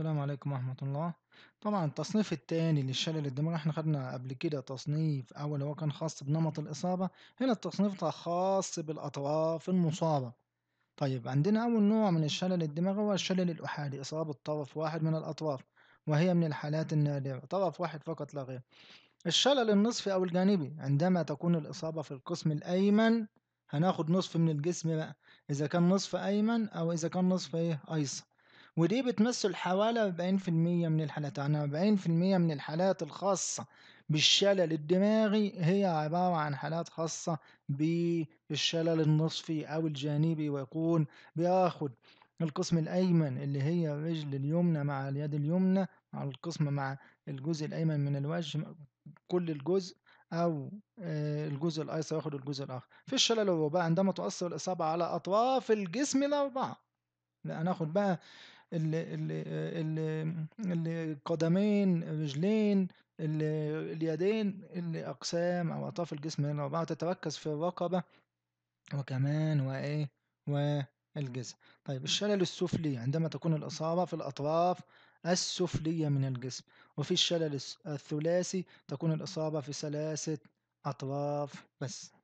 السلام عليكم ورحمة الله طبعا التصنيف التاني للشلل الدماغي احنا خدنا قبل كده تصنيف أول هو كان خاص بنمط الإصابة هنا التصنيف ده خاص بالأطراف المصابة طيب عندنا أول نوع من الشلل الدماغي هو الشلل الأحادي إصابة طرف واحد من الأطراف وهي من الحالات النادرة طرف واحد فقط لا غير الشلل النصفي أو الجانبي عندما تكون الإصابة في القسم الأيمن هناخد نصف من الجسم بقى إذا كان نصف أيمن أو إذا كان نصف إيه أيسر ودي بتمثل حوالي 40% من الحالات يعني 40% من الحالات الخاصة بالشلل الدماغي هي عبارة عن حالات خاصة بالشلل النصفي أو الجانبي ويكون بياخد القسم الأيمن اللي هي الرجل اليمنى مع اليد اليمنى مع القسم مع الجزء الأيمن من الوجه كل الجزء أو آه، الجزء الأيسر ياخد الجزء الآخر في الشلل الرباعي عندما تؤثر الإصابة على أطراف الجسم الأربعة لا هناخد بقى القدمين الرجلين اليدين الأقسام أو أطراف الجسم من الأربعة تتركز في الرقبة وكمان وإيه والجزء طيب الشلل السفلي عندما تكون الإصابة في الأطراف السفلية من الجسم وفي الشلل الثلاثي تكون الإصابة في ثلاثة أطراف بس